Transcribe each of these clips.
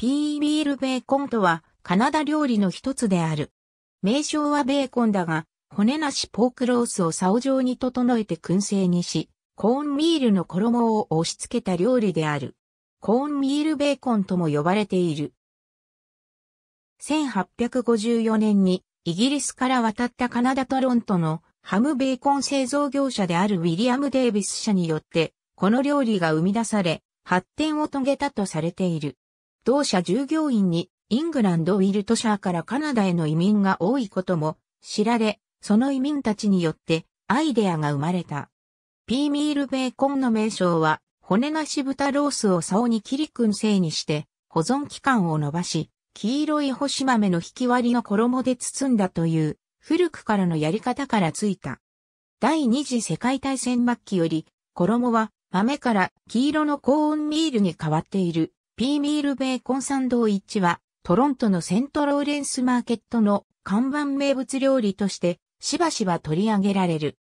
ピービールベーコンとはカナダ料理の一つである。名称はベーコンだが、骨なしポークロースを竿状に整えて燻製にし、コーンミールの衣を押し付けた料理である。コーンミールベーコンとも呼ばれている。1854年にイギリスから渡ったカナダトロントのハムベーコン製造業者であるウィリアム・デイビス社によって、この料理が生み出され、発展を遂げたとされている。同社従業員にイングランドウィルトシャーからカナダへの移民が多いことも知られ、その移民たちによってアイデアが生まれた。ピーミールベーコンの名称は、骨なし豚ロースを竿に切り燻製にして、保存期間を延ばし、黄色い干し豆の引き割りの衣で包んだという、古くからのやり方からついた。第二次世界大戦末期より、衣は豆から黄色の高温ミールに変わっている。ピーミールベーコンサンドイッチは、トロントのセントローレンスマーケットの看板名物料理として、しばしば取り上げられる。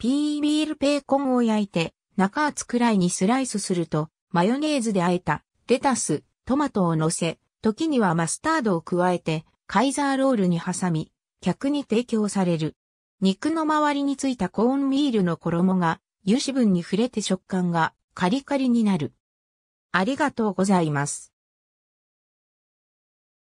ピーミールベーコンを焼いて、中厚くらいにスライスすると、マヨネーズで和えた、レタス、トマトを乗せ、時にはマスタードを加えて、カイザーロールに挟み、客に提供される。肉の周りについたコーンミールの衣が、油脂分に触れて食感がカリカリになる。ありがとうございます。